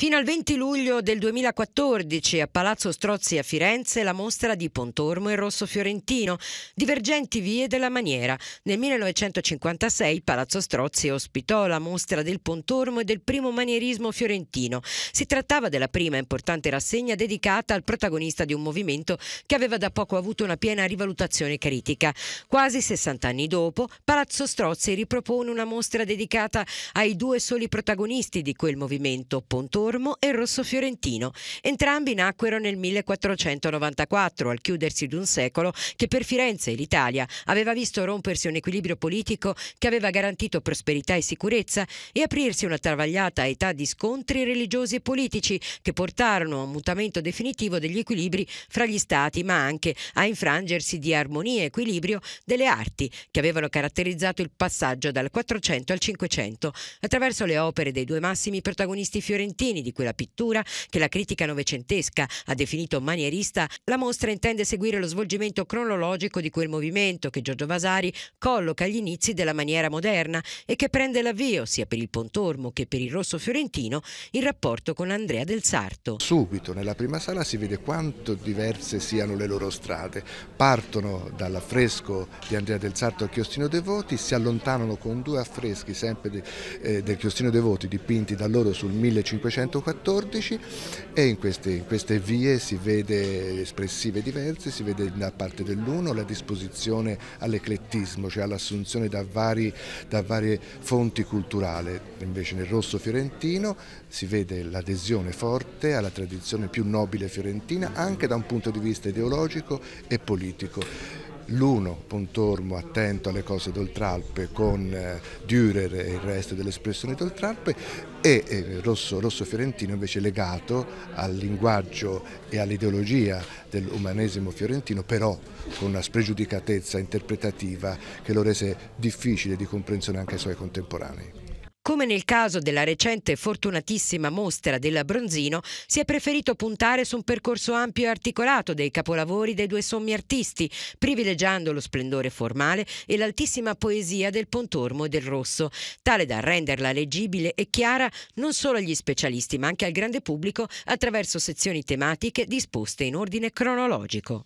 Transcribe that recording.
Fino al 20 luglio del 2014 a Palazzo Strozzi a Firenze la mostra di Pontormo e Rosso Fiorentino, Divergenti vie della maniera. Nel 1956 Palazzo Strozzi ospitò la mostra del Pontormo e del primo manierismo fiorentino. Si trattava della prima importante rassegna dedicata al protagonista di un movimento che aveva da poco avuto una piena rivalutazione critica. Quasi 60 anni dopo, Palazzo Strozzi ripropone una mostra dedicata ai due soli protagonisti di quel movimento, Pontormo Ormo e Rosso Fiorentino. Entrambi nacquero nel 1494, al chiudersi di un secolo che per Firenze e l'Italia aveva visto rompersi un equilibrio politico che aveva garantito prosperità e sicurezza e aprirsi una travagliata età di scontri religiosi e politici che portarono a un mutamento definitivo degli equilibri fra gli stati, ma anche a infrangersi di armonia e equilibrio delle arti che avevano caratterizzato il passaggio dal 400 al 500 attraverso le opere dei due massimi protagonisti fiorentini terreni di quella pittura che la critica novecentesca ha definito manierista, la mostra intende seguire lo svolgimento cronologico di quel movimento che Giorgio Vasari colloca agli inizi della maniera moderna e che prende l'avvio, sia per il Pontormo che per il Rosso Fiorentino, in rapporto con Andrea del Sarto. Subito nella prima sala si vede quanto diverse siano le loro strade. Partono dall'affresco di Andrea del Sarto al Chiostino Voti, si allontanano con due affreschi sempre di, eh, del Chiostino Voti dipinti da loro sul 1500 1914 e in queste, in queste vie si vede espressive diverse, si vede da parte dell'uno la disposizione all'eclettismo, cioè all'assunzione da, da, varie fonti culturali, invece nel rosso fiorentino si vede l'adesione forte alla tradizione più nobile fiorentina anche da un punto di vista ideologico e politico l'uno Pontormo attento alle cose d'Oltralpe con eh, Dürer e il resto dell'espressione d'Oltralpe e eh, Rosso, Rosso, Fiorentino invece legato al linguaggio e all'ideologia dell'umanesimo fiorentino però con una spregiudicatezza interpretativa che lo rese difficile di comprensione anche ai suoi contemporanei. Come nel caso della recente fortunatissima mostra della Bronzino, si è preferito puntare su un percorso ampio e articolato dei capolavori dei due sommi artisti, privilegiando lo splendore formale e l'altissima poesia del Pontormo e del Rosso, tale da renderla leggibile e chiara non solo agli specialisti ma anche al grande pubblico attraverso sezioni tematiche disposte in ordine cronologico.